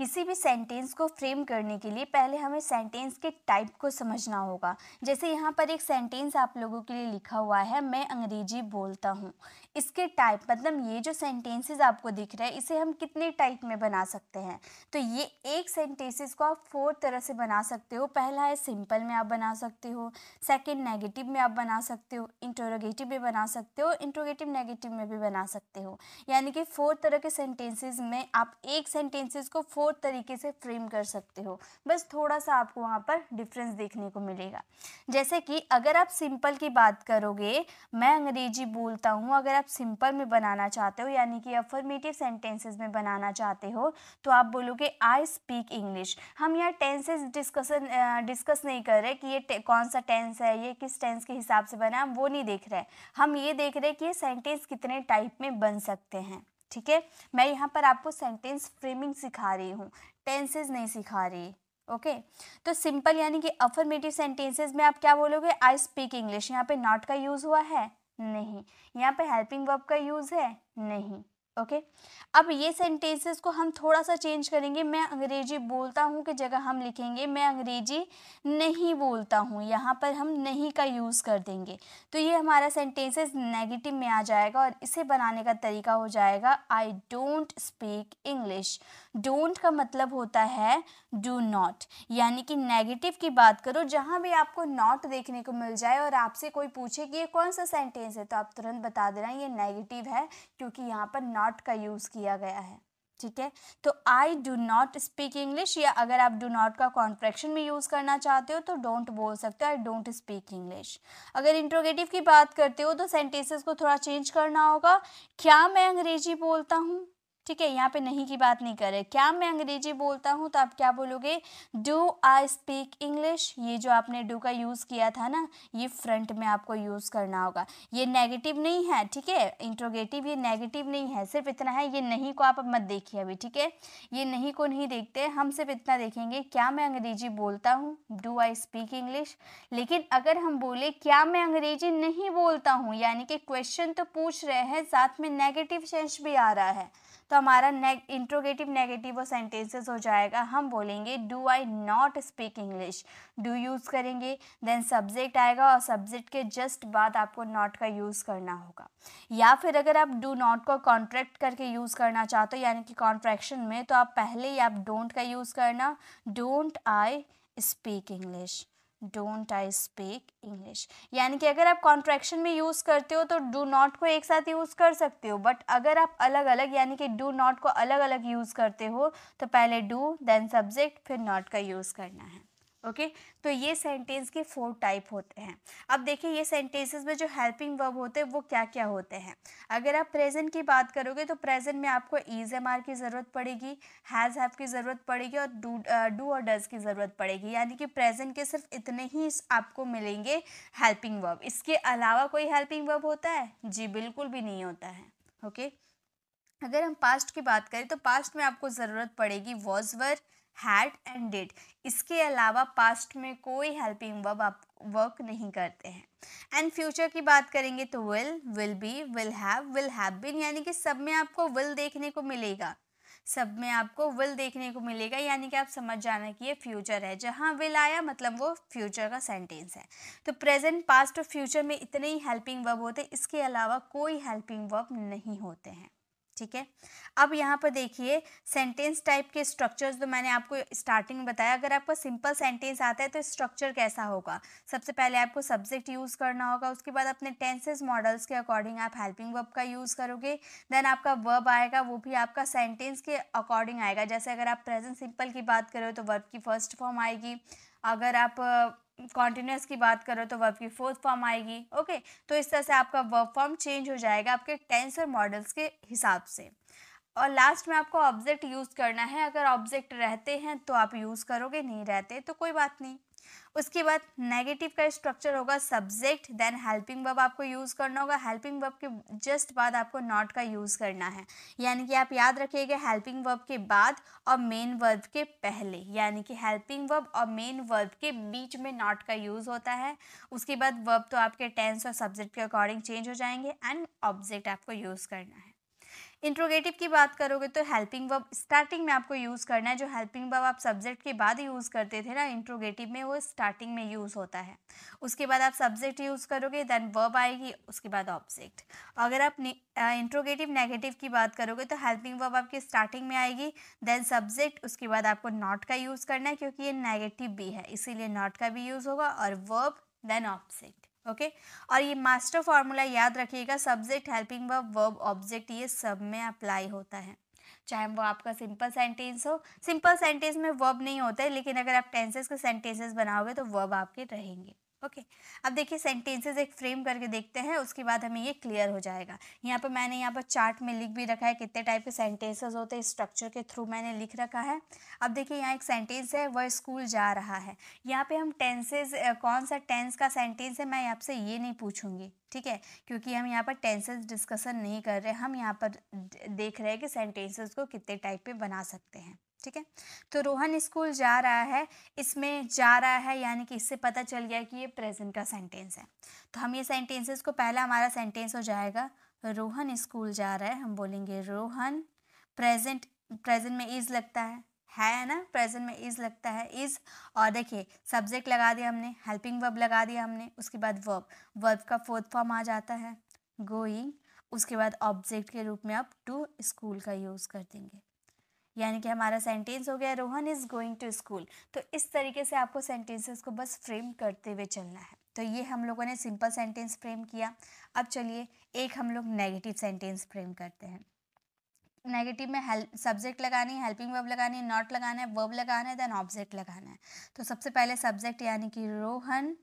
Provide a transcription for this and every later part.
किसी भी सेंटेंस को फ्रेम करने के लिए पहले हमें सेंटेंस के टाइप को समझना होगा जैसे यहाँ पर एक सेंटेंस आप लोगों के लिए लिखा हुआ है मैं अंग्रेजी बोलता हूँ इसके टाइप मतलब ये जो सेंटेंसेस आपको दिख रहा है इसे हम कितने टाइप में बना सकते हैं तो ये एक सेंटेंसेस को आप फोर तरह से बना सकते हो पहला है सिंपल में आप बना सकते हो सेकेंड नेगेटिव में आप बना सकते हो इंटरोगेटिव में बना सकते हो इंटरोगेटिव नेगेटिव में भी बना सकते हो यानी कि फोर तरह के सेंटेंसेज में आप एक सेंटेंसेज को फोर और तरीके से फ्रेम कर सकते हो बस थोड़ा सा आपको वहाँ पर डिफरेंस देखने को मिलेगा जैसे कि अगर आप सिंपल की बात करोगे मैं अंग्रेजी बोलता हूँ अगर आप सिंपल में बनाना चाहते हो यानी कि अफर्मेटिव सेंटेंसेज में बनाना चाहते हो तो आप बोलोगे आई स्पीक इंग्लिश हम यहाँ टेंसेज डिस्कसन डिस्कस नहीं कर रहे कि ये कौन सा टेंस है ये किस टेंस के हिसाब से बना वो नहीं देख रहे हम ये देख रहे कि ये सेंटेंस कितने टाइप में बन सकते हैं ठीक है मैं यहाँ पर आपको सेंटेंस फ्रेमिंग सिखा रही हूँ टेंसेज नहीं सिखा रही ओके okay? तो सिंपल यानी कि अफर्मेटिव सेंटेंसेज में आप क्या बोलोगे आई स्पीक इंग्लिश यहाँ पे नॉट का यूज़ हुआ है नहीं यहाँ पे हेल्पिंग वर्ब का यूज़ है नहीं ओके okay? अब ये सेंटेंसेस को हम थोड़ा सा चेंज करेंगे मैं अंग्रेजी बोलता हूँ कि जगह हम लिखेंगे मैं अंग्रेजी नहीं बोलता हूँ यहाँ पर हम नहीं का यूज़ कर देंगे तो ये हमारा सेंटेंसेस नेगेटिव में आ जाएगा और इसे बनाने का तरीका हो जाएगा I don't speak English don't का मतलब होता है डू नॉट यानी कि नेगेटिव की बात करो जहाँ भी आपको नॉट देखने को मिल जाए और आपसे कोई पूछे कि ये कौन सा सेंटेंस है तो आप तुरंत बता दे रहे हैं ये नेगेटिव है क्योंकि यहाँ पर नॉट का यूज़ किया गया है ठीक है तो I do not speak English या अगर आप डू नॉट का कॉन्ट्रेक्शन में यूज़ करना चाहते हो तो डोंट बोल सकते हो आई डोंट स्पीक इंग्लिश अगर इंट्रोगेटिव की बात करते हो तो सेंटेंसेस को थोड़ा चेंज करना होगा क्या मैं अंग्रेजी बोलता हूँ ठीक है यहाँ पे नहीं की बात नहीं कर रहे क्या मैं अंग्रेजी बोलता हूँ तो आप क्या बोलोगे डू आई स्पीक इंग्लिश ये जो आपने डू का यूज़ किया था ना ये फ्रंट में आपको यूज़ करना होगा ये नेगेटिव नहीं है ठीक है इंट्रोगेटिव ये नेगेटिव नहीं है सिर्फ इतना है ये नहीं को आप मत देखिए अभी ठीक है ये नहीं को नहीं देखते हम सिर्फ इतना देखेंगे क्या मैं अंग्रेजी बोलता हूँ डू आई स्पीक इंग्लिश लेकिन अगर हम बोले क्या मैं अंग्रेजी नहीं बोलता हूँ यानी कि क्वेश्चन तो पूछ रहे हैं साथ में नेगेटिव सेंस भी आ रहा है तो हमारा नेग इंट्रोगेटिव नेगेटिव वो सेंटेंसेस हो जाएगा हम बोलेंगे do I not speak English do use करेंगे देन सब्जेक्ट आएगा और सब्जेक्ट के जस्ट बाद आपको नॉट का यूज़ करना होगा या फिर अगर आप डू नॉट को कॉन्ट्रैक्ट करके यूज़ करना चाहते हो यानी कि कॉन्ट्रैक्शन में तो आप पहले ही आप डोंट का यूज़ करना don't I speak English don't I speak English यानी कि अगर आप कॉन्ट्रैक्शन में यूज़ करते हो तो डू नॉट को एक साथ यूज़ कर सकते हो बट अगर आप अलग अलग यानी कि डू नॉट को अलग अलग यूज़ करते हो तो पहले डू देन सब्जेक्ट फिर नॉट का यूज़ करना है ओके okay? तो ये सेंटेंस के फोर टाइप होते हैं अब देखिए ये सेंटेंसेस में जो हेल्पिंग वर्ब होते हैं वो क्या क्या होते हैं अगर आप प्रेजेंट की बात करोगे तो प्रेजेंट में आपको ईज एम आर की ज़रूरत पड़ेगी हैज़ हैव की ज़रूरत पड़ेगी और डू डू और डज की ज़रूरत पड़ेगी यानी कि प्रेजेंट के सिर्फ इतने ही आपको मिलेंगे हेल्पिंग वर्ब इसके अलावा कोई हेल्पिंग वर्ब होता है जी बिल्कुल भी नहीं होता है ओके okay? अगर हम पास्ट की बात करें तो पास्ट में आपको ज़रूरत पड़ेगी was were had and did इसके अलावा पास्ट में कोई हेल्पिंग वर्ब आप वर्क नहीं करते हैं एंड फ्यूचर की बात करेंगे तो will will be will have will have been यानी कि सब में आपको विल देखने को मिलेगा सब में आपको विल देखने को मिलेगा यानी कि आप समझ जाना कि ये फ्यूचर है जहाँ विल आया मतलब वो फ्यूचर का सेंटेंस है तो प्रेजेंट पास्ट और फ्यूचर में इतने ही हेल्पिंग वर्ब होते हैं इसके अलावा कोई हेल्पिंग वर्ब नहीं होते हैं ठीक है अब यहाँ पर देखिए सेंटेंस टाइप के स्ट्रक्चर्स तो मैंने आपको स्टार्टिंग में बताया अगर आपका सिंपल सेंटेंस आता है तो स्ट्रक्चर कैसा होगा सबसे पहले आपको सब्जेक्ट यूज़ करना होगा उसके बाद अपने टेंसेज मॉडल्स के अकॉर्डिंग आप हेल्पिंग वर्ब का यूज़ करोगे देन आपका वर्ब आएगा वो भी आपका सेंटेंस के अकॉर्डिंग आएगा जैसे अगर आप प्रेजेंट सिंपल की बात करो तो वर्ब की फर्स्ट फॉर्म आएगी अगर आप कॉन्टिन्यूस की बात करो तो वर्ब की फोर्थ फॉर्म आएगी ओके तो इस तरह से आपका वर्ब फॉर्म चेंज हो जाएगा आपके टेंस और मॉडल्स के हिसाब से और लास्ट में आपको ऑब्जेक्ट यूज़ करना है अगर ऑब्जेक्ट रहते हैं तो आप यूज़ करोगे नहीं रहते तो कोई बात नहीं उसके बाद नेगेटिव का स्ट्रक्चर होगा सब्जेक्ट देन हेल्पिंग वर्ब आपको यूज़ करना होगा हेल्पिंग वर्ब के जस्ट बाद आपको नॉट का यूज़ करना है यानी कि आप याद रखिएगा हेल्पिंग वर्ब के बाद और मेन वर्ब के पहले यानी कि हेल्पिंग वर्ब और मेन वर्ब के बीच में नॉट का यूज़ होता है उसके बाद वर्ब तो आपके टेंस और सब्जेक्ट के अकॉर्डिंग चेंज हो जाएंगे एंड ऑब्जेक्ट आपको यूज़ करना है इंट्रोगेटिव की बात करोगे तो हेल्पिंग वर्ब स्टार्टिंग में आपको यूज़ करना है जो हेल्पिंग वर्ब आप सब्जेक्ट के बाद यूज़ करते थे ना इंट्रोगेटिव में वो स्टार्टिंग में यूज़ होता है उसके बाद आप सब्जेक्ट यूज़ करोगे देन वर्ब आएगी उसके बाद ऑब्जेक्ट अगर आप इंट्रोगेटिव नेगेटिव की बात करोगे तो हेल्पिंग वर्ब आपकी स्टार्टिंग में आएगी देन सब्जेक्ट उसके बाद आपको नॉट का यूज़ करना है क्योंकि ये नेगेटिव भी है इसीलिए नॉट का भी यूज़ होगा और वर्ब देन ऑब्जेक्ट ओके और ये मास्टर फार्मूला याद रखिएगा subject helping verb verb object ये सब में अप्लाई होता है चाहे वो आपका सिंपल सेंटेंस हो सिंपल सेंटेंस में वर्ब नहीं होता है लेकिन अगर आप टेंसेस के सेंटेंसेस बनाओगे तो वर्ब आपके रहेंगे ओके okay. अब देखिए सेंटेंसेस एक फ्रेम करके देखते हैं उसके बाद हमें ये क्लियर हो जाएगा यहाँ पर मैंने यहाँ पर चार्ट में लिख भी रखा है कितने टाइप के सेंटेंसेस होते हैं स्ट्रक्चर के थ्रू मैंने लिख रखा है अब देखिए यहाँ एक सेंटेंस है वह स्कूल जा रहा है यहाँ पे हम टेंसेज कौन सा टेंस का सेंटेंस है मैं आपसे ये नहीं पूछूंगी ठीक है क्योंकि हम यहाँ पर टेंसेज डिस्कसन नहीं कर रहे हम यहाँ पर देख रहे हैं कि सेंटेंसेज को कितने टाइप पर बना सकते हैं ठीक है तो रोहन स्कूल जा रहा है इसमें जा रहा है यानी कि इससे पता चल गया कि ये प्रेजेंट का सेंटेंस है तो हम ये सेंटेंसेस को पहला हमारा सेंटेंस हो जाएगा रोहन स्कूल जा रहा है हम बोलेंगे रोहन प्रेजेंट प्रेजेंट में इज़ लगता है है ना प्रेजेंट में इज़ लगता है इज़ और देखिए सब्जेक्ट लगा दिया हमने हेल्पिंग वर्ब लगा दिया हमने उसके बाद वर्ब वर्ब का फोर्थ फॉर्म आ जाता है गोइंग उसके बाद ऑब्जेक्ट के रूप में आप टू स्कूल का यूज़ कर देंगे यानी कि हमारा सेंटेंस हो गया Rohan is going to school तो इस तरीके से आपको सेंटेंसेस को बस फ्रेम करते हुए चलना है तो ये हम लोगों ने सिंपल सेंटेंस फ्रेम किया अब चलिए एक हम लोग नेगेटिव सेंटेंस फ्रेम करते हैं नेगेटिव में हेल्प सब्जेक्ट लगानी है हेल्पिंग वर्ब लगानी है नॉट लगाना है वर्ब लगाना है देन ऑब्जेक्ट लगाना है तो सबसे पहले सब्जेक्ट यानी कि रोहन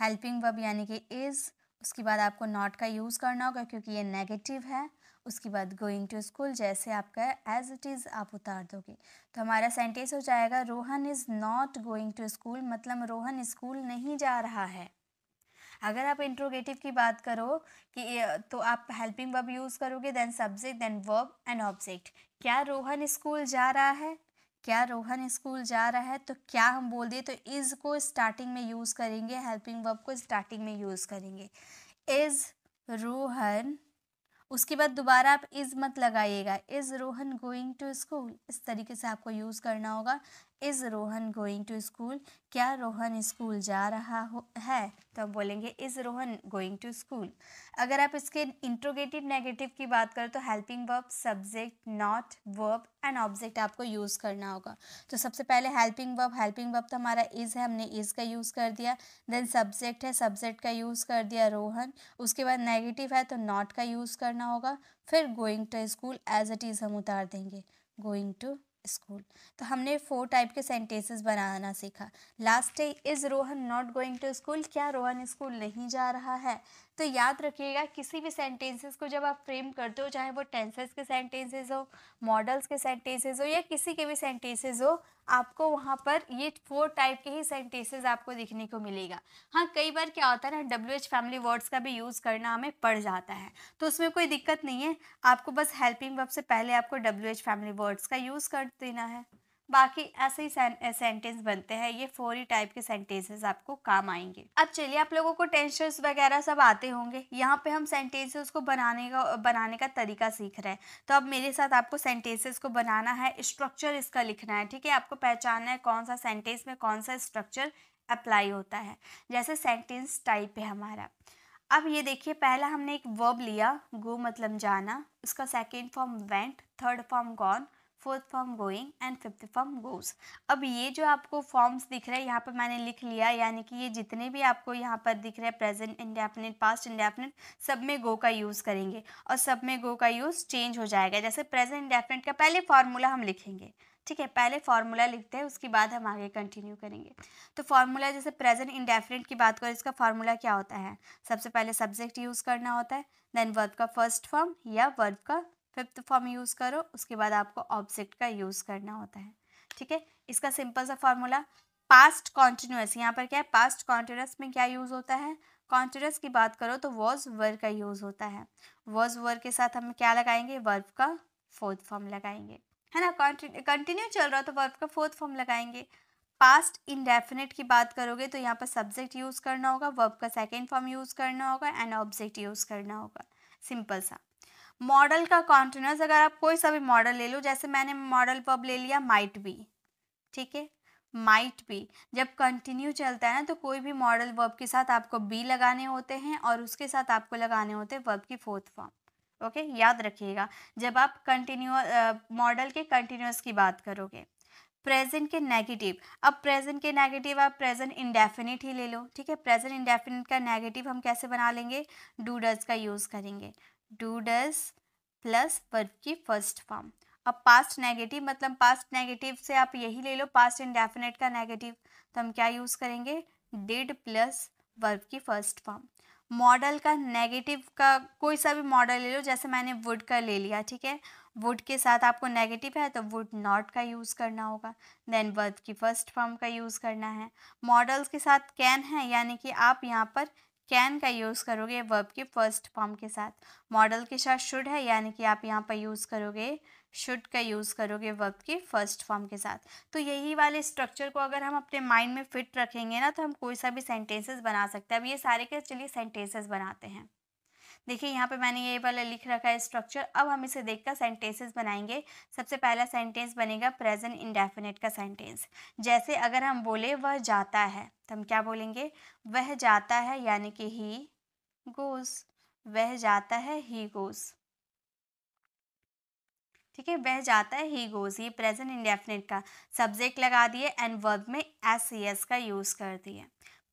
हेल्पिंग वर्ब यानी कि इज़ उसके बाद आपको नॉट का यूज़ करना होगा क्योंकि ये नेगेटिव है उसके बाद गोइंग टू स्कूल जैसे आपका एज इट इज़ आप उतार दोगे तो हमारा सेंटेंस हो जाएगा Rohan is not going to school मतलब रोहन स्कूल नहीं जा रहा है अगर आप इंट्रोगेटिव की बात करो कि तो आप हेल्पिंग वर्ब यूज़ करोगे then subject then verb and object क्या रोहन स्कूल जा रहा है क्या रोहन स्कूल जा रहा है तो क्या हम बोल दिए तो इज़ को स्टार्टिंग में यूज़ करेंगे हेल्पिंग वर्ब को स्टार्टिंग में यूज़ करेंगे इज़ रोहन उसके बाद दोबारा आप इज़ मत लगाइएगा is Rohan going to school इस तरीके से आपको यूज़ करना होगा is Rohan going to school क्या रोहन स्कूल जा रहा हो है तो हम बोलेंगे is Rohan going to school अगर आप इसके इंट्रोगेटिव नेगेटिव की बात करें तो helping verb subject not verb and object आपको यूज़ करना होगा तो सबसे पहले हेल्पिंग वर्ब हेल्पिंग वर्ब तो हमारा इज़ है हमने इज़ का यूज़ कर दिया देन सब्जेक्ट है सब्जेक्ट का यूज़ कर दिया रोहन उसके बाद नेगेटिव है तो नॉट का यूज़ करना होगा फिर going to school as it is हम उतार देंगे गोइंग टू स्कूल तो हमने फोर टाइप के सेंटेंसेस बनाना सीखा last day is Rohan not going to school क्या रोहन स्कूल नहीं जा रहा है तो याद रखिएगा किसी भी सेंटेंसेस को जब आप फ्रेम करते हो चाहे वो टेंसेस के सेंटेंसेस हो मॉडल्स के सेंटेंसेस हो या किसी के भी सेंटेंसेस हो आपको वहाँ पर ये फोर टाइप के ही सेंटेंसेस आपको देखने को मिलेगा हाँ कई बार क्या होता है ना डब्ल्यू एच फैमिली वर्ड्स का भी यूज़ करना हमें पड़ जाता है तो उसमें कोई दिक्कत नहीं है आपको बस हेल्पिंग वर्ब से पहले आपको डब्ल्यू एच फैमिली वर्ड्स का यूज़ कर देना है बाकी ऐसे ही सेंटेंस बनते हैं ये फोर ही टाइप के सेंटेंसेस आपको काम आएंगे अब चलिए आप लोगों को टेंशन वगैरह सब आते होंगे यहाँ पे हम सेंटेंसेस को बनाने का बनाने का तरीका सीख रहे हैं तो अब मेरे साथ आपको सेंटेंसेस को बनाना है स्ट्रक्चर इसका लिखना है ठीक है आपको पहचानना है कौन सा सेंटेंस में कौन सा स्ट्रक्चर अप्लाई होता है जैसे सेंटेंस टाइप है हमारा अब ये देखिए पहला हमने एक वर्ब लिया गो मतलब जाना उसका second form went third form gone fourth form going and fifth form goes अब ये जो आपको फॉर्म्स दिख रहे हैं यहाँ पर मैंने लिख लिया यानी कि ये जितने भी आपको यहाँ पर दिख रहे हैं प्रेजेंट इंडेफिनिट पास्ट इंडेफिनिट सब में गो का यूज़ करेंगे और सब में गो का यूज़ चेंज हो जाएगा जैसे प्रेजेंट इंडेफिनेट का पहले फार्मूला हम लिखेंगे ठीक है पहले फार्मूला लिखते हैं उसके बाद हम आगे कंटिन्यू करेंगे तो फार्मूला जैसे प्रेजेंट इंडेफिनेट की बात करें इसका फार्मूला क्या होता है सबसे पहले सब्जेक्ट यूज़ करना होता है देन वर्ब का फर्स्ट फॉर्म या वर्ब का फिफ्थ फॉर्म यूज़ करो उसके बाद आपको ऑब्जेक्ट का यूज़ करना होता है ठीक है इसका सिंपल सा फॉर्मूला पास्ट कॉन्टिन्यूस यहाँ पर क्या है पास्ट कॉन्टिन्यूस में क्या यूज़ होता है कॉन्टिन्यूस की बात करो तो वॉज वर का यूज़ होता है वॉज वर के साथ हम क्या लगाएंगे वर्ब का फोर्थ फॉर्म लगाएंगे है ना कंटिन्यू चल रहा तो वर्ब का फोर्थ फॉर्म लगाएंगे पास्ट इनडेफिनेट की बात करोगे तो यहाँ पर सब्जेक्ट यूज़ करना होगा वर्ब का सेकेंड फॉर्म यूज़ करना होगा एंड ऑब्जेक्ट यूज़ करना होगा सिंपल सा मॉडल का कॉन्टिन्यूस अगर आप कोई सा भी मॉडल ले लो जैसे मैंने मॉडल पब ले लिया माइट बी ठीक है माइट बी जब कंटिन्यू चलता है ना तो कोई भी मॉडल वर्ब के साथ आपको बी लगाने होते हैं और उसके साथ आपको लगाने होते हैं वर्ब की फोर्थ फॉर्म ओके याद रखिएगा जब आप कंटिन्यू मॉडल के कंटिन्यूस की बात करोगे प्रेजेंट के नेगेटिव अब प्रेजेंट के नेगेटिव आप प्रेजेंट इंडेफिनिट ही ले लो ठीक है प्रेजेंट इंडेफिनिट का नेगेटिव हम कैसे बना लेंगे डूडल्स का यूज़ करेंगे डू डज प्लस वर्ब की फर्स्ट फॉर्म अब पास्ट नेगेटिव मतलब पास्ट नेगेटिव से आप यही ले लो पास्ट इंडेफिनेट का नेगेटिव तो हम क्या यूज़ करेंगे डिड प्लस वर्ब की फर्स्ट फॉर्म मॉडल का नेगेटिव का कोई सा भी मॉडल ले लो जैसे मैंने वुड का ले लिया ठीक है वुड के साथ आपको नेगेटिव है तो वुड नॉट का यूज़ करना होगा देन वर्ब की फर्स्ट फॉर्म का यूज़ करना है मॉडल्स के साथ कैन है यानी कि आप यहाँ पर कैन का यूज़ करोगे वर्ब के फर्स्ट फॉर्म के साथ मॉडल के साथ शुड है यानी कि आप यहाँ पर यूज़ करोगे शुड का यूज़ करोगे वर्ब के फर्स्ट फॉर्म के साथ तो यही वाले स्ट्रक्चर को अगर हम अपने माइंड में फिट रखेंगे ना तो हम कोई सा भी सेंटेंसेस बना सकते हैं अब ये सारे के चलिए सेंटेंसेस बनाते हैं देखिए यहाँ पे मैंने ये वाला लिख रखा है स्ट्रक्चर अब हम इसे देखकर सेंटेंसेस बनाएंगे सबसे पहला सेंटेंस बनेगा प्रेजेंट इंडेफिनेट का सेंटेंस जैसे अगर हम बोले वह जाता है तो हम क्या बोलेंगे वह जाता है यानी कि ही गोज वह जाता है ही गोज़ ठीक है वह जाता है ही गोज ये प्रेजेंट इंडेफिनेट का सब्जेक्ट लगा दिए एंड वर्ब में एस सी एस का यूज़ कर दिए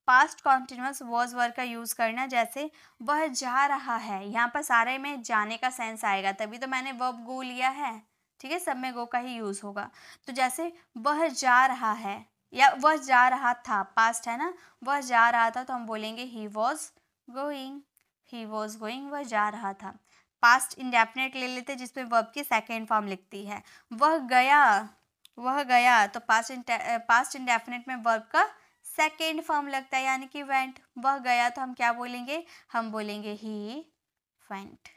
पास्ट कॉन्टिन्यूस वॉज वर्ग का यूज़ करना जैसे वह जा रहा है यहाँ पर सारे में जाने का सेंस आएगा तभी तो मैंने वर्ब गो लिया है ठीक है सब में गो का ही यूज़ होगा तो जैसे वह जा रहा है या वह जा रहा था पास्ट है ना वह जा रहा था तो हम बोलेंगे he was going he was going वह जा रहा था पास्ट इंडेफिनेट ले लेते जिसमें वर्ब की सेकेंड फॉर्म लिखती है वह गया वह गया तो पास्ट पास्ट इंडेफिनेट में वर्ब का सेकेंड फॉर्म लगता है यानी कि वेंट वह गया तो हम क्या बोलेंगे हम बोलेंगे ही वेंट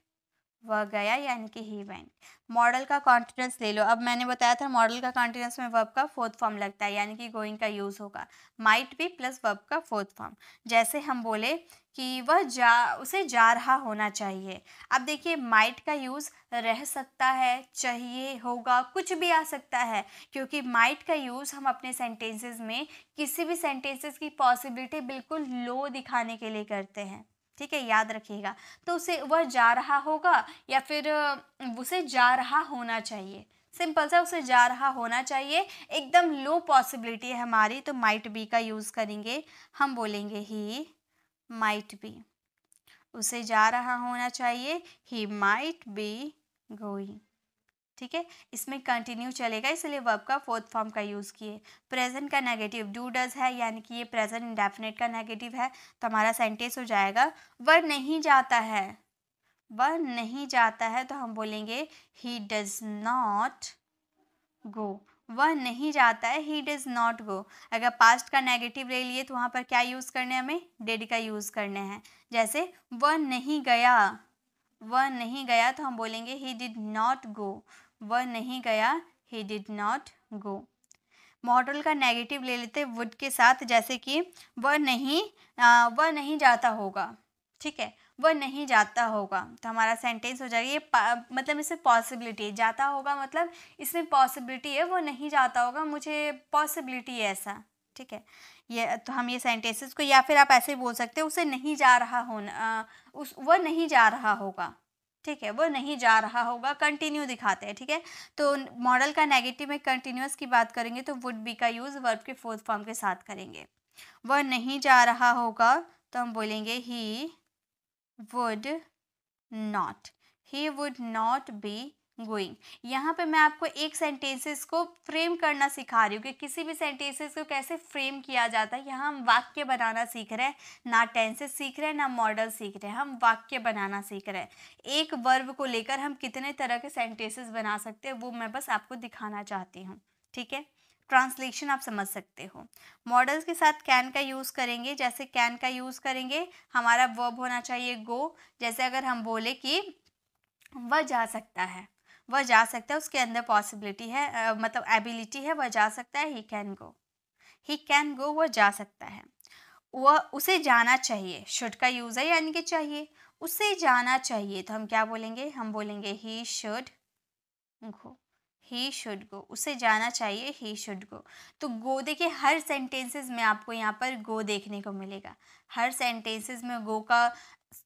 वह गया यानी कि ही वेंट मॉडल का कॉन्टिनेंस ले लो अब मैंने बताया था मॉडल का कॉन्टिनेंस में वर्ब का फोर्थ फॉर्म लगता है यानी कि गोइंग का यूज़ होगा माइट भी प्लस वर्ब का फोर्थ फॉर्म जैसे हम बोले कि वह जा उसे जा रहा होना चाहिए अब देखिए माइट का यूज़ रह सकता है चाहिए होगा कुछ भी आ सकता है क्योंकि माइट का यूज़ हम अपने सेंटेंसेस में किसी भी सेंटेंसेस की पॉसिबिलिटी बिल्कुल लो दिखाने के लिए करते हैं ठीक है याद रखिएगा तो उसे वह जा रहा होगा या फिर उसे जा रहा होना चाहिए सिंपल सा उसे जा रहा होना चाहिए एकदम लो पॉसिबिलिटी है हमारी तो माइट बी का यूज़ करेंगे हम बोलेंगे ही माइट बी उसे जा रहा होना चाहिए ही माइट बी गोइंग ठीक है इसमें कंटिन्यू चलेगा इसलिए वर्ब का फोर्थ फॉर्म का यूज़ किए प्रेजेंट का नेगेटिव डू डज है यानी कि ये प्रेजेंट इंडेफिनेट का नेगेटिव है तो हमारा सेंटेंस हो जाएगा वह नहीं जाता है वह नहीं जाता है तो हम बोलेंगे ही डज नॉट गो वह नहीं जाता है ही डज नॉट गो अगर पास्ट का नेगेटिव ले लिए तो वहाँ पर क्या यूज़ करने हमें डेड का यूज़ करने हैं जैसे वह नहीं गया वह नहीं गया तो हम बोलेंगे ही डिड नॉट गो वह नहीं गया he did not go model का नेगेटिव ले लेते वुड के साथ जैसे कि वह नहीं वह नहीं जाता होगा ठीक है वह नहीं जाता होगा तो हमारा सेंटेंस हो जाएगा ये मतलब इसमें पॉसिबिलिटी जाता होगा मतलब इसमें पॉसिबिलिटी है वो नहीं जाता होगा मुझे पॉसिबिलिटी है ऐसा ठीक है ये तो हम ये सेंटेंसेस को या फिर आप ऐसे ही बोल सकते हो उसे नहीं जा रहा होना उस वह नहीं जा रहा होगा ठीक है वो नहीं जा रहा होगा कंटिन्यू दिखाते हैं ठीक है तो मॉडल का नेगेटिव में कंटिन्यूस की बात करेंगे तो वुड बी का यूज़ वर्ब के फोर्थ फॉर्म के साथ करेंगे वह नहीं जा रहा होगा तो हम बोलेंगे he would not he would not be going यहाँ पे मैं आपको एक सेंटेंसेस को फ्रेम करना सिखा रही हूँ कि किसी भी सेंटेंसेस को कैसे फ्रेम किया जाता है यहाँ हम वाक्य बनाना सीख रहे हैं ना टेंसेस सीख रहे हैं ना मॉडल सीख रहे हैं हम वाक्य बनाना सीख रहे हैं एक वर्ब को लेकर हम कितने तरह के सेंटेंसेस बना सकते हैं वो मैं बस आपको दिखाना चाहती हूँ ठीक है ट्रांसलेशन आप समझ सकते हो मॉडल्स के साथ कैन का यूज़ करेंगे जैसे कैन का यूज़ करेंगे हमारा वर्ब होना चाहिए गो जैसे अगर हम बोले कि वह जा सकता है वह जा सकता है उसके अंदर पॉसिबिलिटी है uh, मतलब एबिलिटी है वह जा सकता है he can go he can go वह जा सकता है वह उसे जाना चाहिए शुड का यूज़ है यानी कि चाहिए उसे जाना चाहिए तो हम क्या बोलेंगे हम बोलेंगे he should go he should go उसे जाना चाहिए ही शुड गो तो गो देखिए हर सेंटेंसेस में आपको यहाँ पर गो देखने को मिलेगा हर सेंटेंसेस में गो का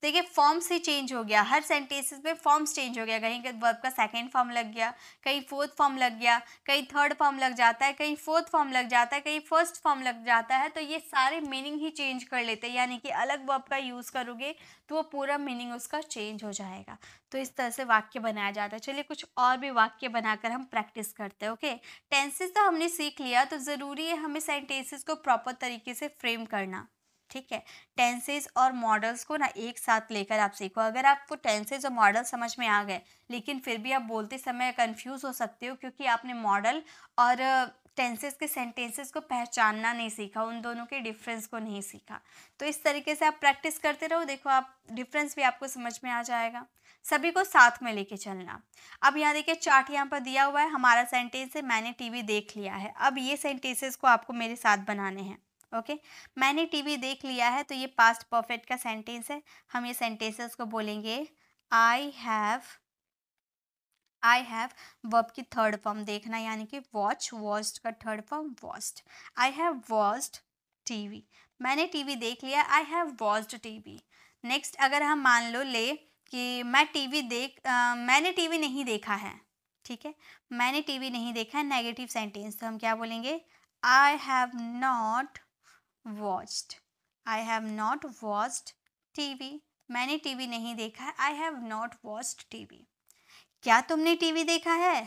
देखिए फॉर्म्स ही चेंज हो गया हर सेंटेंसेस में फॉर्म्स चेंज हो गया कहीं वर्ब का सेकंड फॉर्म लग गया कहीं फोर्थ फॉर्म लग गया कहीं थर्ड फॉर्म लग जाता है कहीं फोर्थ फॉर्म लग जाता है कहीं फर्स्ट फॉर्म लग जाता है तो ये सारे मीनिंग ही चेंज कर लेते हैं यानी कि अलग वर्ब का यूज़ करोगे तो वो पूरा मीनिंग उसका चेंज हो जाएगा तो इस तरह से वाक्य बनाया जाता है चलिए कुछ और भी वाक्य बनाकर हम प्रैक्टिस करते हैं ओके टेंसेस तो हमने सीख लिया तो ज़रूरी है हमें सेंटेंसेस को प्रॉपर तरीके से फ्रेम करना ठीक है टेंसेज और मॉडल्स को ना एक साथ लेकर आप सीखो अगर आपको टेंसेज और मॉडल समझ में आ गए लेकिन फिर भी आप बोलते समय कंफ्यूज हो सकते हो क्योंकि आपने मॉडल और टेंसेस के सेंटेंसेस को पहचानना नहीं सीखा उन दोनों के डिफरेंस को नहीं सीखा तो इस तरीके से आप प्रैक्टिस करते रहो देखो आप डिफरेंस भी आपको समझ में आ जाएगा सभी को साथ में लेके चलना अब यहाँ देखिए चार्ट यहाँ पर दिया हुआ है हमारा सेंटेंस है मैंने टीवी देख लिया है अब ये सेंटेंसेस को आपको मेरे साथ बनाने हैं ओके मैंने टीवी देख लिया है तो ये पास्ट परफेक्ट का सेंटेंस है हम ये सेंटेंसेस को बोलेंगे I have I have verb की थर्ड फॉर्म देखना यानी कि वॉच वॉस्ट का third form watched I have watched TV मैंने टीवी देख लिया I have watched TV next अगर हम मान लो ले कि मैं टीवी देख आ, मैंने टीवी नहीं देखा है ठीक है मैंने टीवी नहीं देखा है नेगेटिव सेंटेंस तो हम क्या बोलेंगे I have not watched I have not watched TV मैंने टीवी नहीं देखा है I have not watched we क्या तुमने टीवी देखा है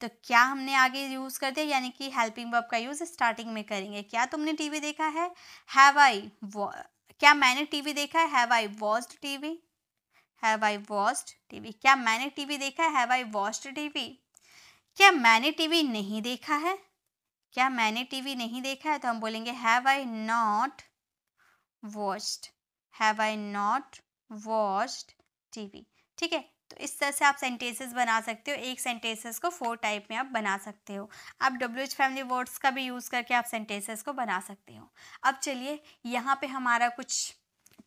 तो क्या हमने आगे यूज़ कर दिया यानी कि हेल्पिंग वर्ब का यूज़ स्टार्टिंग में करेंगे क्या तुमने टीवी देखा है हैव आई क्या मैंने टीवी देखा है have I watched TV have I watched TV क्या मैंने टीवी देखा है हैव आई वॉच्ड टीवी क्या मैंने टीवी नहीं देखा है क्या मैंने टीवी नहीं देखा है तो हम बोलेंगे have I not watched have I not watched TV ठीक है तो इस तरह से आप सेंटेंसेस बना सकते हो एक सेंटेंसेस को फोर टाइप में आप बना सकते हो आप डब्ल्यू एच फैमिली वर्ड्स का भी यूज़ करके आप सेंटेंसेस को बना सकते हो अब चलिए यहाँ पे हमारा कुछ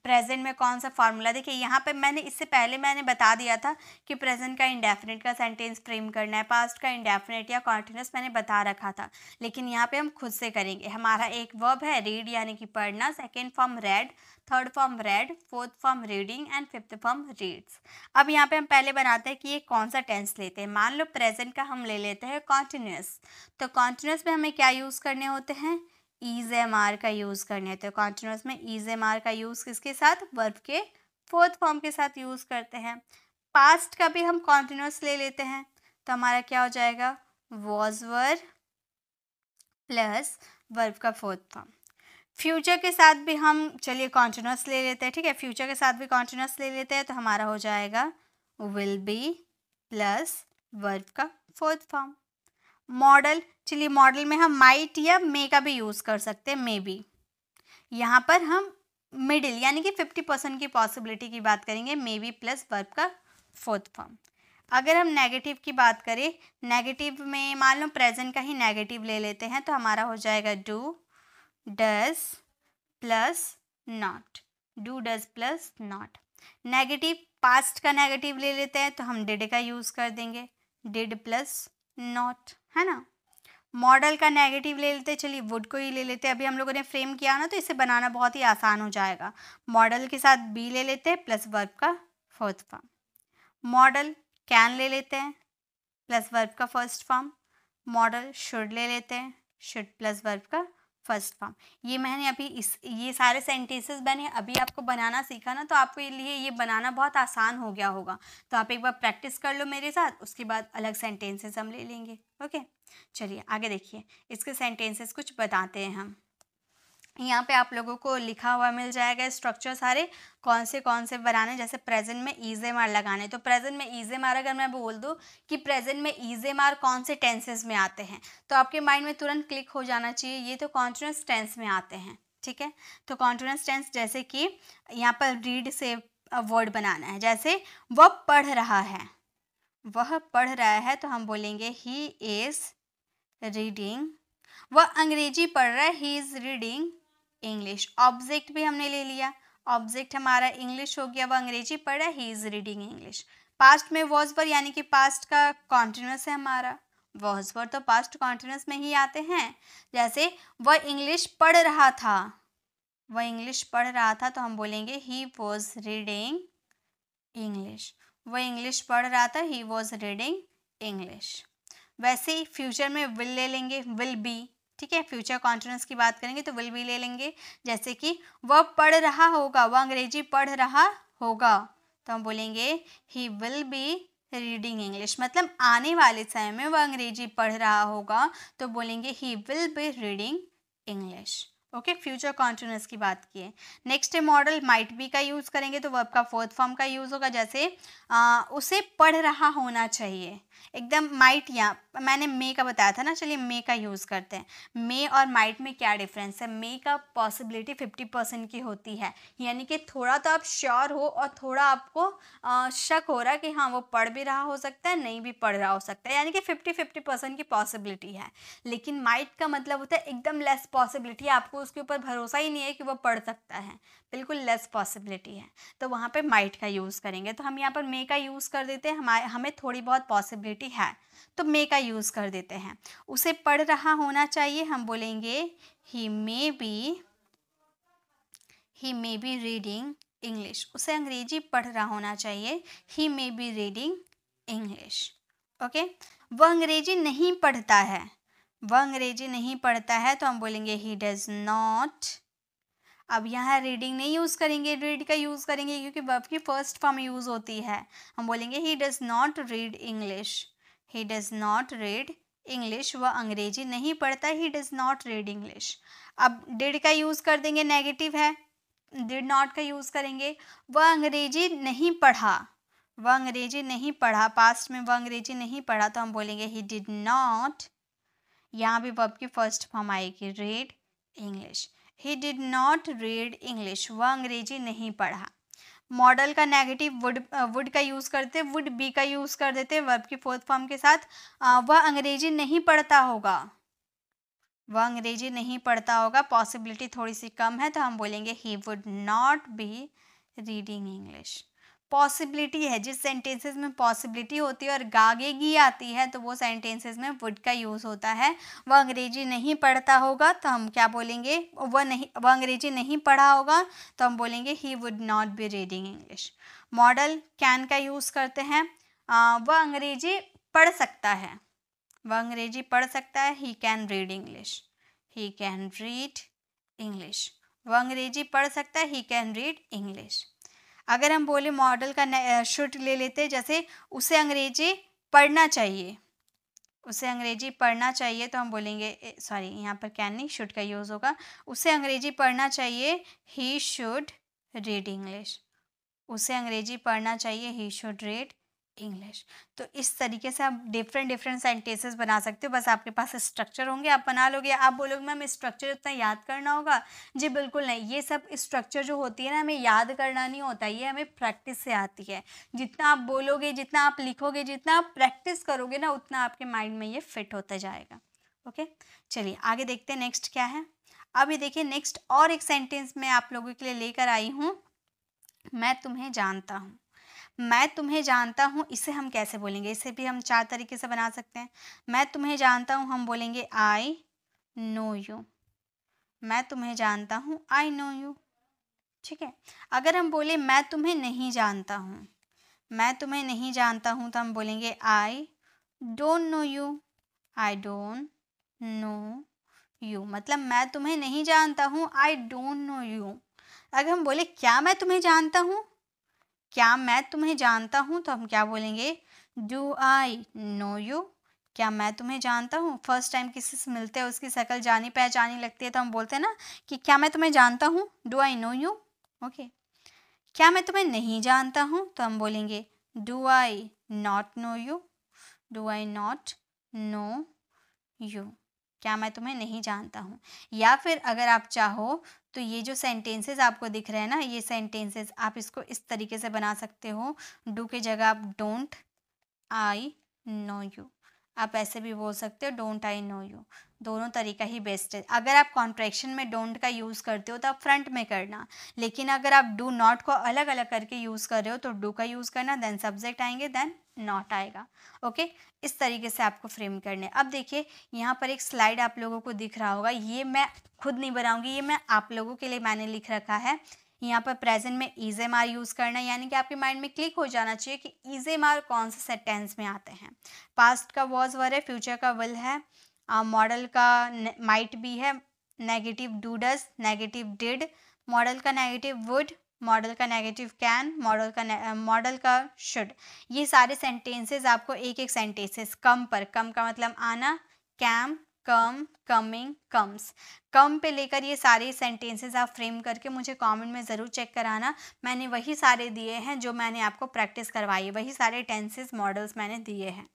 प्रेजेंट में कौन सा फार्मूला देखिए यहाँ पे मैंने इससे पहले मैंने बता दिया था कि प्रेजेंट का इंडेफिनेट का सेंटेंस फ्रेम करना है पास्ट का इंडेफिनेट या कॉन्टिन्यूस मैंने बता रखा था लेकिन यहाँ पे हम खुद से करेंगे हमारा एक वर्ब है रीड यानी कि पढ़ना second form read third form read fourth form reading and fifth form reads अब यहाँ पे हम पहले बनाते हैं कि ये कौन सा टेंस लेते हैं मान लो प्रेजेंट का हम ले लेते हैं कॉन्टिन्यूस तो कॉन्टिन्यूस में हमें क्या यूज़ करने होते हैं ईज एम आर का यूज़ करने है तो कॉन्टिन्यूस में ईज एम आर का यूज़ किसके साथ वर्ब के फोर्थ फॉर्म के साथ यूज़ करते हैं पास्ट का भी हम कॉन्टिन्यूस ले लेते हैं तो हमारा क्या हो जाएगा वॉज वर प्लस वर्ब का फोर्थ फॉर्म फ्यूचर के साथ भी हम चलिए कॉन्टिन्यूस ले लेते हैं ठीक है फ्यूचर के साथ भी कॉन्टिन्यूस ले लेते हैं तो हमारा हो जाएगा विल बी प्लस वर्ब का फोर्थ फॉर्म मॉडल चलिए मॉडल में हम माइट या मे का भी यूज़ कर सकते हैं मे बी यहाँ पर हम मिडिल यानी कि फिफ्टी परसेंट की पॉसिबिलिटी की बात करेंगे मे बी प्लस वर्ब का फोर्थ फॉर्म अगर हम नेगेटिव की बात करें नेगेटिव में मान लो प्रेजेंट का ही नेगेटिव ले लेते हैं तो हमारा हो जाएगा do does plus not do does plus not negative past का नेगेटिव ले लेते हैं तो हम डिड का यूज़ कर देंगे डिड प्लस नॉट है ना मॉडल का नेगेटिव ले लेते चलिए वुड को ही ले लेते अभी हम लोगों ने फ्रेम किया ना तो इसे बनाना बहुत ही आसान हो जाएगा मॉडल के साथ बी ले लेते हैं प्लस वर्ब का फोर्थ फॉर्म मॉडल कैन ले लेते हैं प्लस वर्ब का फर्स्ट फॉर्म मॉडल शुड ले लेते हैं शुड प्लस वर्ब का फर्स्ट फॉर्म ये मैंने अभी इस ये सारे सेंटेंसेस बने अभी आपको बनाना सीखा ना तो आपके लिए ये बनाना बहुत आसान हो गया होगा तो आप एक बार प्रैक्टिस कर लो मेरे साथ उसके बाद अलग सेंटेंसेस हम ले लेंगे ओके चलिए आगे देखिए इसके सेंटेंसेस कुछ बताते हैं हम यहाँ पे आप लोगों को लिखा हुआ मिल जाएगा स्ट्रक्चर सारे कौन से कौन से बनाने जैसे प्रेजेंट में ईजे मार लगाने तो प्रेजेंट में ईजे मार अगर मैं बोल दूँ कि प्रेजेंट में ईजे मार कौन से टेंसेस में आते हैं तो आपके माइंड में तुरंत क्लिक हो जाना चाहिए ये तो कॉन्टिन्यूस टेंस में आते हैं ठीक है तो कॉन्टिन्यूस टेंस जैसे कि यहाँ पर रीड से वर्ड बनाना है जैसे वह पढ़ रहा है वह पढ़ रहा है तो हम बोलेंगे ही इज़ रीडिंग वह अंग्रेजी पढ़ रहा है he is reading English object भी हमने ले लिया ऑब्जेक्ट हमारा इंग्लिश हो गया वह अंग्रेजी पढ़ा he is reading English past में वॉज वर यानी कि पास्ट का कॉन्टिन्यूस है हमारा वॉज वर तो पास्ट कॉन्टिन्यूस में ही आते हैं जैसे वह इंग्लिश पढ़ रहा था वह इंग्लिश पढ़ रहा था तो हम बोलेंगे ही वॉज रीडिंग इंग्लिश वह इंग्लिश पढ़ रहा था ही वॉज रीडिंग इंग्लिश वैसे ही फ्यूचर में विल ले लेंगे विल बी ठीक है फ्यूचर कॉन्टिनेंस की बात करेंगे तो विल भी ले लेंगे जैसे कि वह पढ़ रहा होगा वह अंग्रेजी पढ़ रहा होगा तो हम बोलेंगे he will be reading English मतलब आने वाले समय में वह अंग्रेजी पढ़ रहा होगा तो बोलेंगे he will be reading English okay future continuous की बात की है नेक्स्ट मॉडल माइट बी का यूज़ करेंगे तो वर्ब का फोर्थ फॉर्म का यूज़ होगा जैसे आ, उसे पढ़ रहा होना चाहिए एकदम माइट यहाँ मैंने मे का बताया था ना चलिए मे का यूज़ करते हैं मे और माइट में क्या डिफरेंस है मे का पॉसिबिलिटी फिफ्टी परसेंट की होती है यानी कि थोड़ा तो आप श्योर हो और थोड़ा आपको आ, शक हो रहा है कि हाँ वो पढ़ भी रहा हो सकता है नहीं भी पढ़ रहा हो सकता है यानी कि फिफ्टी फिफ्टी परसेंट की पॉसिबिलिटी है लेकिन माइट का मतलब होता है एकदम लेस पॉसिबिलिटी आपको उसके ऊपर भरोसा ही नहीं है कि वो पढ़ सकता है बिल्कुल लेस पॉसिबिलिटी है तो वहाँ पर माइट का यूज़ करेंगे तो हम यहाँ पर मे का यूज़ कर देते हैं हमें थोड़ी बहुत पॉसिबिलिटी पॉसिबिलिटी है तो मे का यूज़ कर देते हैं उसे पढ़ रहा होना चाहिए हम बोलेंगे he may be he may be reading English उसे अंग्रेजी पढ़ रहा होना चाहिए he may be reading English okay वह अंग्रेजी नहीं पढ़ता है वह अंग्रेजी नहीं पढ़ता है तो हम बोलेंगे ही डज नॉट अब यहाँ रीडिंग नहीं यूज़ करेंगे रीड का यूज़ करेंगे क्योंकि वर्ब की फर्स्ट फॉर्म यूज़ होती है हम बोलेंगे he does not read English he does not read English वह अंग्रेजी नहीं पढ़ता he does not read English अब डिड का यूज़ कर देंगे नेगेटिव है डिड नॉट का यूज़ करेंगे वह अंग्रेजी नहीं पढ़ा वह अंग्रेजी नहीं पढ़ा पास्ट में वह अंग्रेजी नहीं पढ़ा तो हम बोलेंगे ही डिड नॉट यहाँ भी वर्ब की फर्स्ट फॉर्म आएगी read English he did not read English वह अंग्रेजी नहीं पढ़ा मॉडल का नेगेटिव वुड वुड का यूज़ करते वुड बी का यूज़ कर देते वर्ब की फोर्थ फॉर्म के साथ वह अंग्रेजी नहीं पढ़ता होगा वह अंग्रेजी नहीं पढ़ता होगा पॉसिबिलिटी थोड़ी सी कम है तो हम बोलेंगे he would not be reading English possibility है जिस सेंटेंसेस में पॉसिबिलिटी होती है और गागे गी आती है तो वो सेंटेंसेस में वुड का यूज़ होता है वह अंग्रेजी नहीं पढ़ता होगा तो हम क्या बोलेंगे वह नहीं वह अंग्रेजी नहीं पढ़ा होगा तो हम बोलेंगे he would not be reading English model can का यूज़ करते हैं वह अंग्रेजी पढ़ सकता है वह अंग्रेजी पढ़ सकता है he can read English he can read English वह अंग्रेजी पढ़ सकता है ही कैन रीड इंग्लिश अगर हम बोले मॉडल का शूट ले लेते जैसे उसे अंग्रेजी पढ़ना चाहिए उसे अंग्रेजी पढ़ना चाहिए तो हम बोलेंगे सॉरी यहाँ पर कैन नहीं शुड का यूज़ होगा उसे अंग्रेजी पढ़ना चाहिए ही शुड रीड इंग्लिश उसे अंग्रेजी पढ़ना चाहिए ही शुड रीड इंग्लिश तो इस तरीके से आप डिफरेंट डिफरेंट सेंटेंसेस बना सकते हो बस आपके पास स्ट्रक्चर होंगे आप बना लोगे आप बोलोगे मैम स्ट्रक्चर इतना याद करना होगा जी बिल्कुल नहीं ये सब स्ट्रक्चर जो होती है ना हमें याद करना नहीं होता ये हमें प्रैक्टिस से आती है जितना आप बोलोगे जितना आप लिखोगे जितना आप प्रैक्टिस करोगे ना उतना आपके माइंड में ये फिट होता जाएगा ओके चलिए आगे देखते हैं नेक्स्ट क्या है अभी देखिए नेक्स्ट और एक सेंटेंस मैं आप लोगों के लिए लेकर आई हूँ मैं तुम्हें जानता हूँ मैं तुम्हें जानता हूँ इसे हम कैसे बोलेंगे इसे भी हम चार तरीके से बना सकते हैं मैं तुम्हें जानता हूँ हम बोलेंगे आई नो यू मैं तुम्हें जानता हूँ आई नो यू ठीक है अगर हम बोले मैं तुम्हें नहीं जानता हूँ मैं तुम्हें नहीं जानता हूँ तो हम बोलेंगे I don't know you I don't know you मतलब मैं तुम्हें नहीं जानता हूँ आई डोंट नो यू अगर हम बोले क्या मैं तुम्हें जानता हूँ क्या मैं तुम्हें जानता हूँ तो हम क्या बोलेंगे डू आई नो यू क्या मैं तुम्हें जानता हूँ फर्स्ट टाइम किसी से मिलते हैं उसकी शक्ल जानी पहचानी लगती है तो हम बोलते हैं ना कि क्या मैं तुम्हें जानता हूँ do I know you okay क्या मैं तुम्हें नहीं जानता हूँ तो हम बोलेंगे do I not know you do I not know you क्या मैं तुम्हें नहीं जानता हूँ या फिर अगर आप चाहो तो ये जो सेंटेंसेस आपको दिख रहे हैं ना ये सेंटेंसेस आप इसको इस तरीके से बना सकते हो डू के जगह आप डोंट आई नो यू आप ऐसे भी बोल सकते हो डोंट आई नो यू दोनों तरीका ही बेस्ट है अगर आप कॉन्ट्रेक्शन में डोंट का यूज़ करते हो तो आप फ्रंट में करना लेकिन अगर आप डू नॉट को अलग अलग करके यूज़ कर रहे हो तो डू का यूज़ करना देन सब्जेक्ट आएंगे देन नॉट आएगा ओके इस तरीके से आपको फ्रेम करने अब देखिए यहाँ पर एक स्लाइड आप लोगों को दिख रहा होगा ये मैं खुद नहीं बनाऊँगी ये मैं आप लोगों के लिए मैंने लिख रखा है यहाँ पर प्रेजेंट में इज एम आर यूज़ करना है यानी कि आपके माइंड में क्लिक हो जाना चाहिए कि इज एम आर कौन से सेंटेंस में आते हैं पास्ट का वॉज वर है फ्यूचर का विल है मॉडल का माइट भी है negative does negative did model का नेगेटिव वुड मॉडल का नेगेटिव कैन मॉडल का मॉडल का शुड ये सारे सेंटेंसेस आपको एक एक सेंटेंसेस कम पर कम का मतलब आना came come coming comes come पे लेकर ये सारे सेंटेंसेस आप फ्रेम करके मुझे कमेंट में ज़रूर चेक कराना मैंने वही सारे दिए हैं जो मैंने आपको प्रैक्टिस करवाई वही सारे टेंसेस मॉडल्स मैंने दिए हैं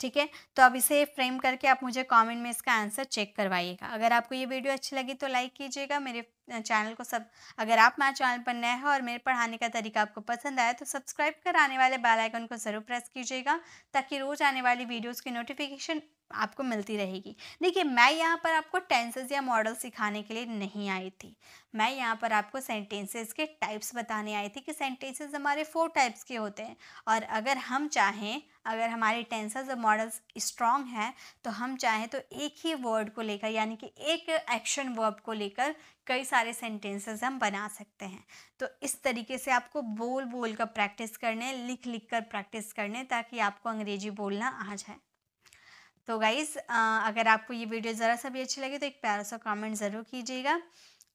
ठीक है तो अब इसे फ्रेम करके आप मुझे कमेंट में इसका आंसर चेक करवाइएगा अगर आपको ये वीडियो अच्छी लगी तो लाइक कीजिएगा मेरे चैनल को सब अगर आप मेरे चैनल पर नए हैं और मेरे पढ़ाने का तरीका आपको पसंद आया तो सब्सक्राइब कर आने वाले बेल आइकन को ज़रूर प्रेस कीजिएगा ताकि रोज़ आने वाली वीडियोज़ की नोटिफिकेशन आपको मिलती रहेगी देखिए मैं यहाँ पर आपको टेंसेज या मॉडल सिखाने के लिए नहीं आई थी मैं यहाँ पर आपको सेंटेंसेस के टाइप्स बताने आई थी कि सेंटेंसेस हमारे फोर टाइप्स के होते हैं और अगर हम चाहें अगर हमारे टेंसेज और मॉडल्स स्ट्रॉन्ग हैं तो हम चाहें तो एक ही वर्ड को लेकर यानी कि एक एक्शन वर्ब को लेकर कई सारे सेंटेंसेस हम बना सकते हैं तो इस तरीके से आपको बोल बोल कर प्रैक्टिस करने लिख लिख कर प्रैक्टिस करने ताकि आपको अंग्रेजी बोलना आ जाए तो गाइज़ अगर आपको ये वीडियो ज़रा सा भी अच्छी लगे तो एक प्यारा सा कमेंट ज़रूर कीजिएगा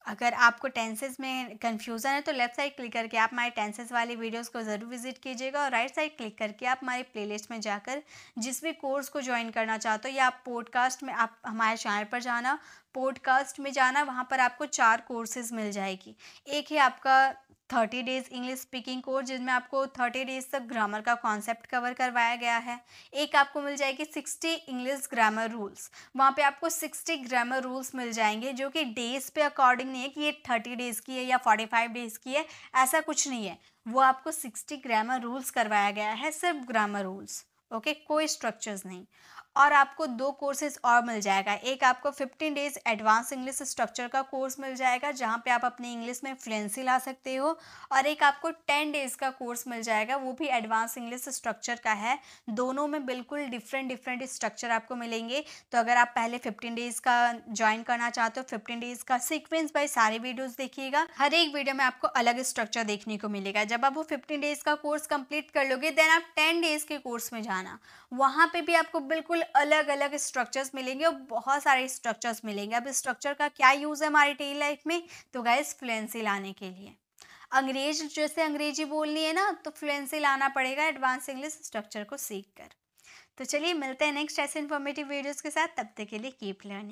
अगर आपको टेंसेज में कन्फ्यूज़न है तो लेफ्ट साइड क्लिक करके आप हमारे टेंसेज वाली वीडियोस को ज़रूर विजिट कीजिएगा और राइट साइड क्लिक करके आप हमारे प्लेलिस्ट में जाकर जिस भी कोर्स को ज्वाइन करना चाहते हो या आप पॉडकास्ट में आप हमारे चैनल पर जाना पॉडकास्ट में जाना वहाँ पर आपको चार कोर्सेज मिल जाएगी एक है आपका thirty days English speaking course जिसमें आपको थर्टी डेज़ तक ग्रामर का कॉन्सेप्ट कवर करवाया गया है एक आपको मिल जाएगी सिक्सटी इंग्लिश ग्रामर रूल्स वहाँ पे आपको सिक्सटी ग्रामर रूल्स मिल जाएंगे जो कि डेज़ पे अकॉर्डिंग नहीं है कि ये थर्टी डेज़ की है या फोर्टी फाइव डेज़ की है ऐसा कुछ नहीं है वो आपको सिक्सटी ग्रामर रूल्स करवाया गया है सिर्फ ग्रामर रूल्स ओके कोई स्ट्रक्चर्स नहीं और आपको दो कोर्सेज और मिल जाएगा एक आपको 15 डेज एडवांस इंग्लिश स्ट्रक्चर का कोर्स मिल जाएगा जहाँ पे आप अपनी इंग्लिश में फ्लुएंसी ला सकते हो और एक आपको 10 डेज का कोर्स मिल जाएगा वो भी एडवांस इंग्लिश स्ट्रक्चर का है दोनों में बिल्कुल डिफरेंट डिफरेंट स्ट्रक्चर आपको मिलेंगे तो अगर आप पहले फिफ्टीन डेज़ का ज्वाइन करना चाहते हो फिफ्टीन डेज़ का सिक्वेंस बाई सारे वीडियोज़ देखिएगा हर एक वीडियो में आपको अलग स्ट्रक्चर देखने को मिलेगा जब आप वो फिफ्टीन डेज़ का कोर्स कंप्लीट कर लोगे देन आप टेन डेज़ के कोर्स में जाना वहाँ पर भी आपको बिल्कुल बिल्कुल अलग अलग स्ट्रक्चर्स मिलेंगे और बहुत सारे स्ट्रक्चर्स मिलेंगे अब स्ट्रक्चर का क्या यूज़ है हमारी डेली लाइफ में तो गाइज फ्लुएंसी लाने के लिए अंग्रेज जैसे अंग्रेजी बोलनी है ना तो फ्लुएंसी लाना पड़ेगा एडवांस इंग्लिश स्ट्रक्चर को सीख तो चलिए मिलते हैं नेक्स्ट ऐसे इन्फॉर्मेटिव वीडियोज़ के साथ तब तक के लिए कीप लर्निंग